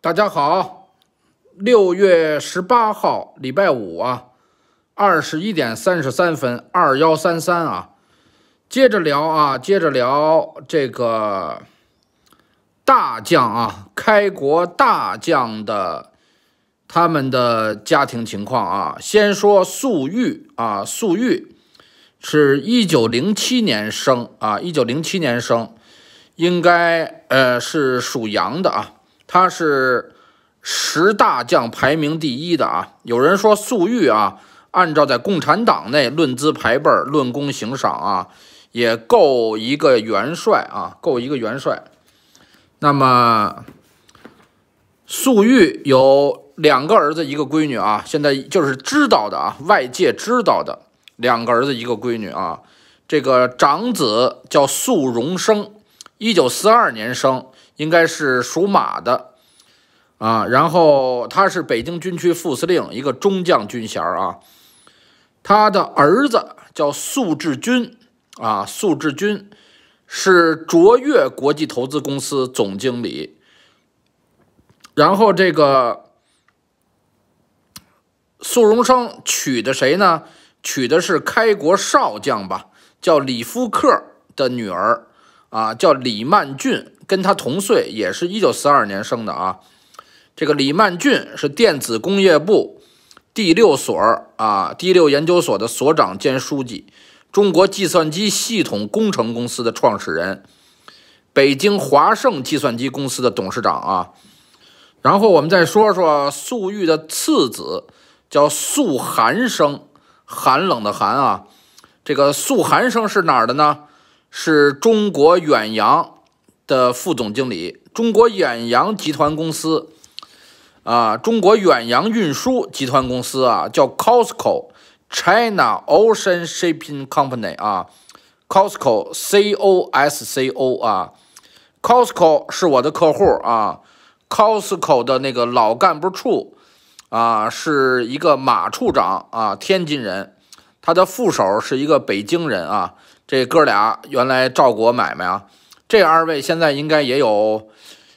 大家好，六月十八号礼拜五啊，二十一点三十三分二幺三三啊，接着聊啊，接着聊这个大将啊，开国大将的他们的家庭情况啊，先说粟裕啊，粟裕是一九零七年生啊，一九零七年生，应该呃是属羊的啊。他是十大将排名第一的啊！有人说粟裕啊，按照在共产党内论资排辈、论功行赏啊，也够一个元帅啊，够一个元帅。那么，粟裕有两个儿子，一个闺女啊。现在就是知道的啊，外界知道的，两个儿子，一个闺女啊。这个长子叫粟荣生，一九四二年生。应该是属马的啊，然后他是北京军区副司令，一个中将军衔啊。他的儿子叫粟志军啊，粟志军是卓越国际投资公司总经理。然后这个粟荣生娶的谁呢？娶的是开国少将吧，叫李夫克的女儿。啊，叫李曼俊，跟他同岁，也是一九四二年生的啊。这个李曼俊是电子工业部第六所啊，第六研究所的所长兼书记，中国计算机系统工程公司的创始人，北京华盛计算机公司的董事长啊。然后我们再说说粟裕的次子，叫粟寒生，寒冷的寒啊。这个粟寒生是哪儿的呢？是中国远洋的副总经理，中国远洋集团公司，啊，中国远洋运输集团公司啊，叫 Costco China Ocean Shipping Company 啊，Costco C O S C O 啊，Costco 是我的客户啊，Costco 的那个老干部处啊，是一个马处长啊，天津人，他的副手是一个北京人啊。这哥俩原来赵国买卖啊，这二位现在应该也有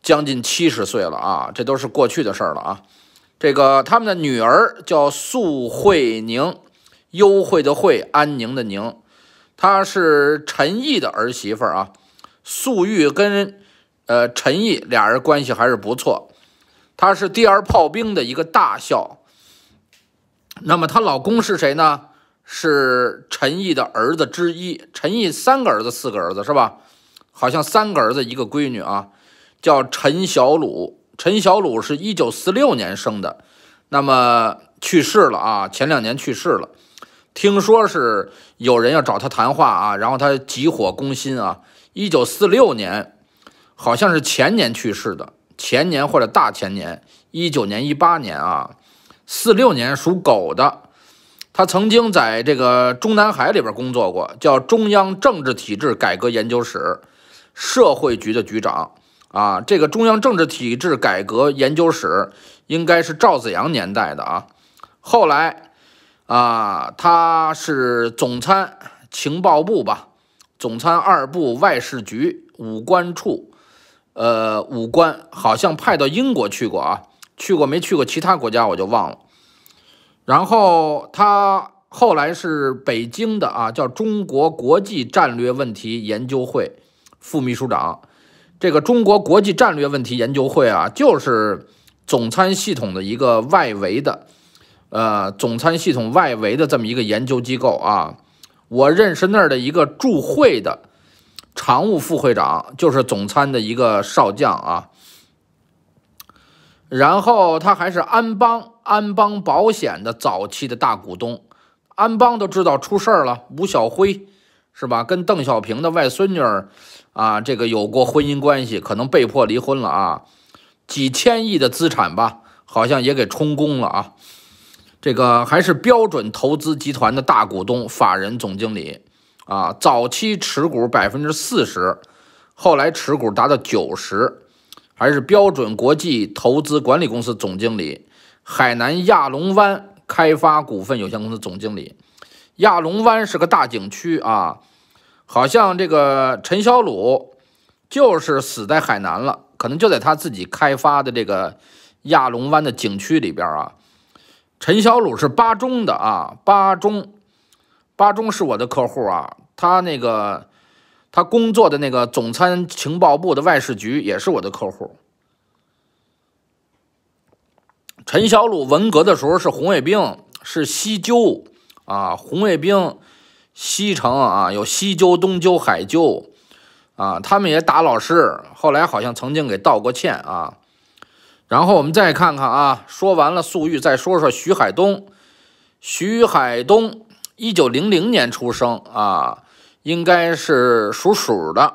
将近七十岁了啊，这都是过去的事儿了啊。这个他们的女儿叫素慧宁，幽惠的惠，安宁的宁，她是陈毅的儿媳妇啊。素玉跟呃陈毅俩人关系还是不错，她是第二炮兵的一个大校。那么她老公是谁呢？是陈毅的儿子之一。陈毅三个儿子，四个儿子是吧？好像三个儿子，一个闺女啊，叫陈小鲁。陈小鲁是一九四六年生的，那么去世了啊，前两年去世了。听说是有人要找他谈话啊，然后他急火攻心啊。一九四六年，好像是前年去世的，前年或者大前年，一九年、一八年啊，四六年属狗的。他曾经在这个中南海里边工作过，叫中央政治体制改革研究室社会局的局长啊。这个中央政治体制改革研究室应该是赵子阳年代的啊。后来啊，他是总参情报部吧，总参二部外事局武官处，呃，武官好像派到英国去过啊，去过没去过其他国家我就忘了。然后他后来是北京的啊，叫中国国际战略问题研究会副秘书长。这个中国国际战略问题研究会啊，就是总参系统的一个外围的，呃，总参系统外围的这么一个研究机构啊。我认识那儿的一个驻会的常务副会长，就是总参的一个少将啊。然后他还是安邦。安邦保险的早期的大股东，安邦都知道出事儿了。吴晓辉是吧？跟邓小平的外孙女儿啊，这个有过婚姻关系，可能被迫离婚了啊。几千亿的资产吧，好像也给充公了啊。这个还是标准投资集团的大股东、法人总经理啊，早期持股百分之四十，后来持股达到九十，还是标准国际投资管理公司总经理。海南亚龙湾开发股份有限公司总经理，亚龙湾是个大景区啊，好像这个陈小鲁就是死在海南了，可能就在他自己开发的这个亚龙湾的景区里边啊。陈小鲁是巴中的啊，巴中，巴中是我的客户啊，他那个他工作的那个总参情报部的外事局也是我的客户。陈小鲁文革的时候是红卫兵，是西纠啊，红卫兵西城啊，有西纠、东纠、海纠啊，他们也打老师，后来好像曾经给道过歉啊。然后我们再看看啊，说完了粟裕，再说说徐海东。徐海东一九零零年出生啊，应该是属鼠的。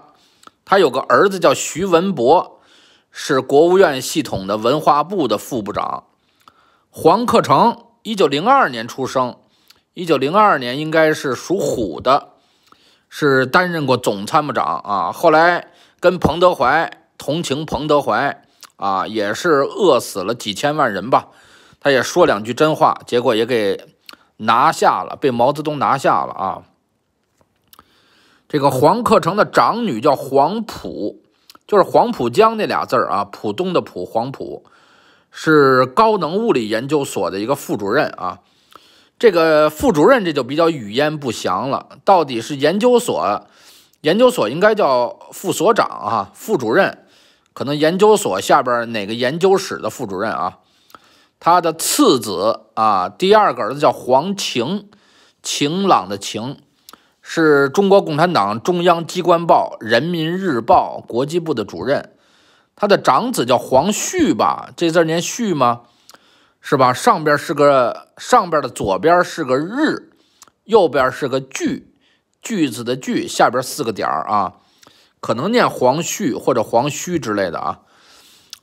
他有个儿子叫徐文博，是国务院系统的文化部的副部长。黄克诚，一九零二年出生，一九零二年应该是属虎的，是担任过总参谋长啊。后来跟彭德怀同情彭德怀啊，也是饿死了几千万人吧。他也说两句真话，结果也给拿下了，被毛泽东拿下了啊。这个黄克诚的长女叫黄浦，就是黄浦江那俩字儿啊，浦东的浦，黄浦。是高能物理研究所的一个副主任啊，这个副主任这就比较语焉不详了，到底是研究所，研究所应该叫副所长啊，副主任，可能研究所下边哪个研究室的副主任啊，他的次子啊，第二个儿子叫黄晴晴朗的晴，是中国共产党中央机关报《人民日报》国际部的主任。他的长子叫黄旭吧？这字念旭吗？是吧？上边是个上边的左边是个日，右边是个句，句子的句，下边四个点儿啊，可能念黄旭或者黄虚之类的啊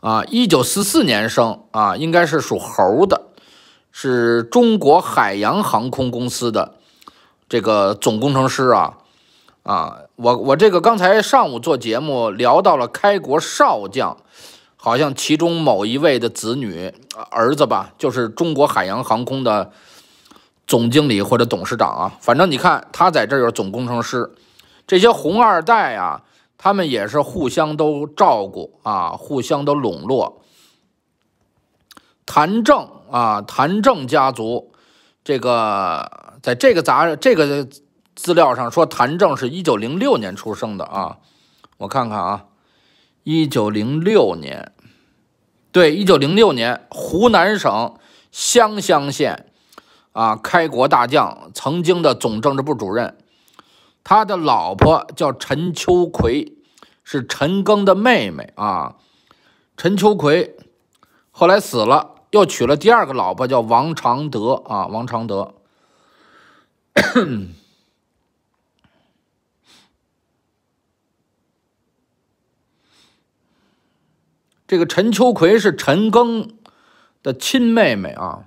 啊！一九四四年生啊，应该是属猴的，是中国海洋航空公司的这个总工程师啊啊。我我这个刚才上午做节目聊到了开国少将，好像其中某一位的子女儿子吧，就是中国海洋航空的总经理或者董事长啊。反正你看他在这儿有总工程师，这些红二代啊，他们也是互相都照顾啊，互相都笼络。谭政啊，谭政家族这个在这个杂这个。资料上说谭政是一九零六年出生的啊，我看看啊，一九零六年，对，一九零六年，湖南省湘乡县啊，开国大将，曾经的总政治部主任，他的老婆叫陈秋葵，是陈赓的妹妹啊，陈秋葵后来死了，又娶了第二个老婆叫王常德啊，王常德。这个陈秋葵是陈庚的亲妹妹啊。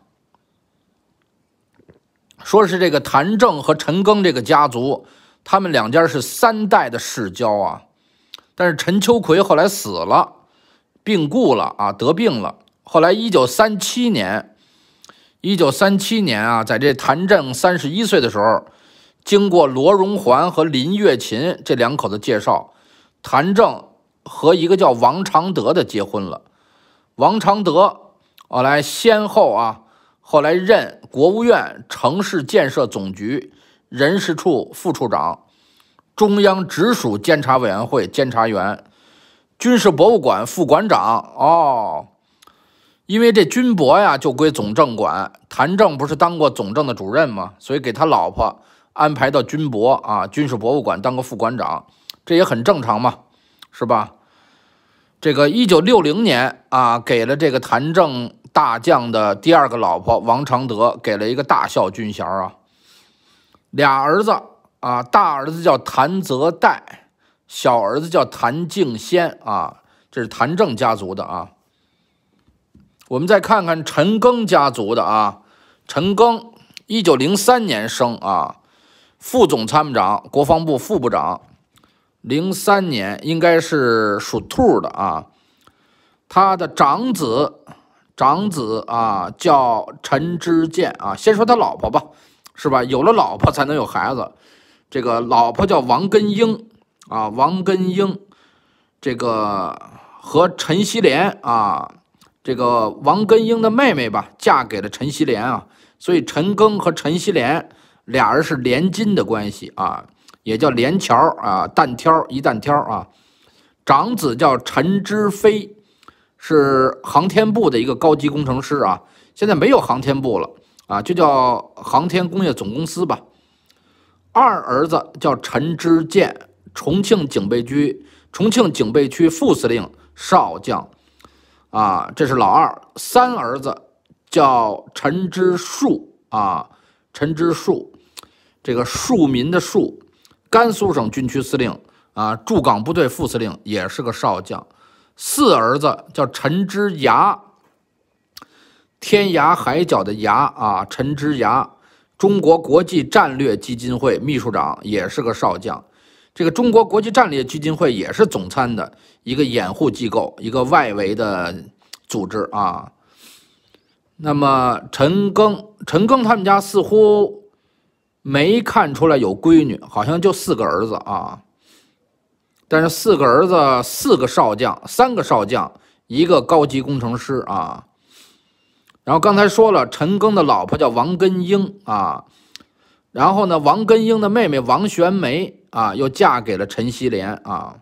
说是这个谭政和陈庚这个家族，他们两家是三代的世交啊。但是陈秋葵后来死了，病故了啊，得病了。后来一九三七年，一九三七年啊，在这谭政三十一岁的时候，经过罗荣桓和林月琴这两口子介绍，谭政。和一个叫王常德的结婚了，王常德后来先后啊，后来任国务院城市建设总局人事处副处长，中央直属监察委员会监察员，军事博物馆副馆长。哦，因为这军博呀就归总政管，谭政不是当过总政的主任吗？所以给他老婆安排到军博啊，军事博物馆当个副馆长，这也很正常嘛，是吧？这个一九六零年啊，给了这个谭政大将的第二个老婆王长德，给了一个大校军衔啊。俩儿子啊，大儿子叫谭泽岱，小儿子叫谭敬先啊，这是谭政家族的啊。我们再看看陈赓家族的啊，陈赓一九零三年生啊，副总参谋长、国防部副部长。零三年应该是属兔的啊，他的长子，长子啊叫陈知健啊。先说他老婆吧，是吧？有了老婆才能有孩子。这个老婆叫王根英啊，王根英，这个和陈锡联啊，这个王根英的妹妹吧，嫁给了陈锡联啊。所以陈庚和陈锡联俩人是连襟的关系啊。也叫连桥啊，单挑一单挑啊，长子叫陈之飞，是航天部的一个高级工程师啊，现在没有航天部了啊，就叫航天工业总公司吧。二儿子叫陈之建，重庆警备区重庆警备区副司令少将，啊，这是老二。三儿子叫陈之树啊，陈之树，这个庶民的庶。甘肃省军区司令啊，驻港部队副司令也是个少将，四儿子叫陈之牙，天涯海角的牙啊，陈之牙，中国国际战略基金会秘书长也是个少将，这个中国国际战略基金会也是总参的一个掩护机构，一个外围的组织啊。那么陈庚，陈庚他们家似乎。没看出来有闺女，好像就四个儿子啊。但是四个儿子，四个少将，三个少将，一个高级工程师啊。然后刚才说了，陈庚的老婆叫王根英啊。然后呢，王根英的妹妹王玄梅啊，又嫁给了陈锡联啊。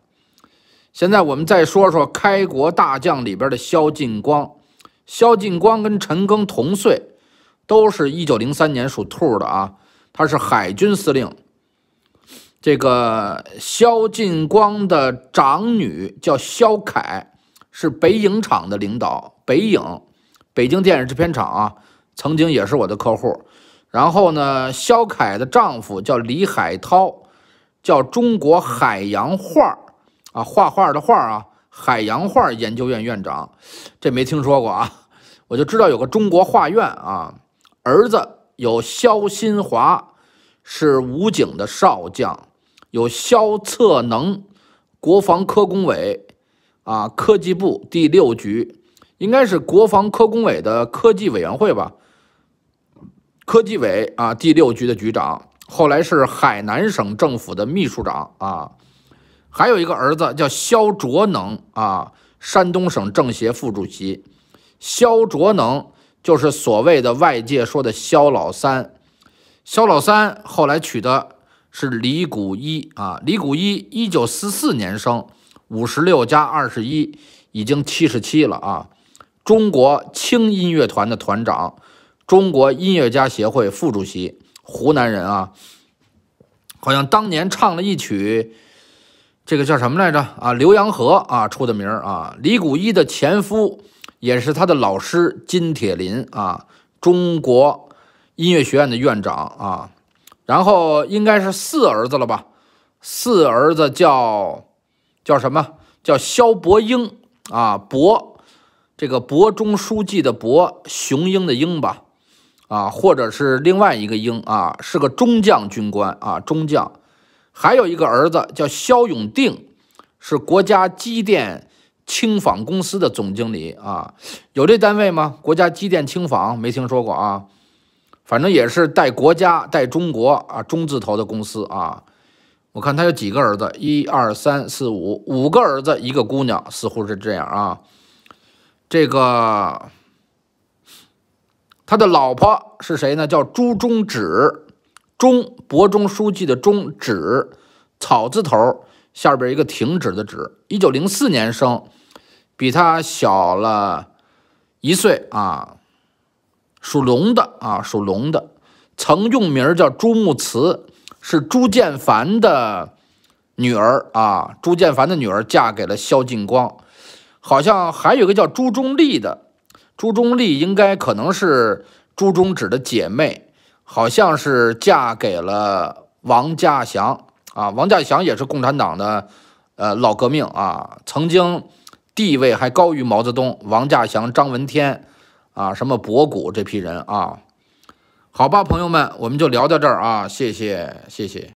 现在我们再说说开国大将里边的萧劲光。萧劲光跟陈庚同岁，都是一九零三年属兔的啊。他是海军司令，这个肖劲光的长女叫肖凯，是北影厂的领导，北影，北京电影制片厂啊，曾经也是我的客户。然后呢，肖凯的丈夫叫李海涛，叫中国海洋画儿啊，画画的画儿啊，海洋画研究院院长，这没听说过啊，我就知道有个中国画院啊，儿子。有肖新华，是武警的少将；有肖策能，国防科工委啊科技部第六局，应该是国防科工委的科技委员会吧，科技委啊第六局的局长，后来是海南省政府的秘书长啊。还有一个儿子叫肖卓能啊，山东省政协副主席肖卓能。就是所谓的外界说的肖老三，肖老三后来娶的是李谷一啊，李谷一，一九四四年生，五十六加二十一，已经七十七了啊。中国轻音乐团的团长，中国音乐家协会副主席，湖南人啊。好像当年唱了一曲，这个叫什么来着啊，《浏阳河》啊出的名啊。李谷一的前夫。也是他的老师金铁霖啊，中国音乐学院的院长啊，然后应该是四儿子了吧？四儿子叫叫什么？叫肖伯英啊，伯，这个伯中书记的伯，雄鹰的鹰吧？啊，或者是另外一个鹰啊，是个中将军官啊，中将。还有一个儿子叫肖永定，是国家机电。轻纺公司的总经理啊，有这单位吗？国家机电轻纺没听说过啊，反正也是带国家带中国啊中字头的公司啊。我看他有几个儿子，一二三四五，五个儿子一个姑娘，似乎是这样啊。这个他的老婆是谁呢？叫朱中指，中博中书记的中指，草字头下边一个停止的止，一九零四年生。比他小了一岁啊，属龙的啊，属龙的。曾用名叫朱慕慈，是朱建凡的女儿啊。朱建凡的女儿嫁给了萧劲光，好像还有个叫朱中立的。朱中立应该可能是朱中指的姐妹，好像是嫁给了王稼祥啊。王稼祥也是共产党的呃老革命啊，曾经。地位还高于毛泽东、王稼祥、张闻天，啊，什么博古这批人啊？好吧，朋友们，我们就聊到这儿啊，谢谢，谢谢。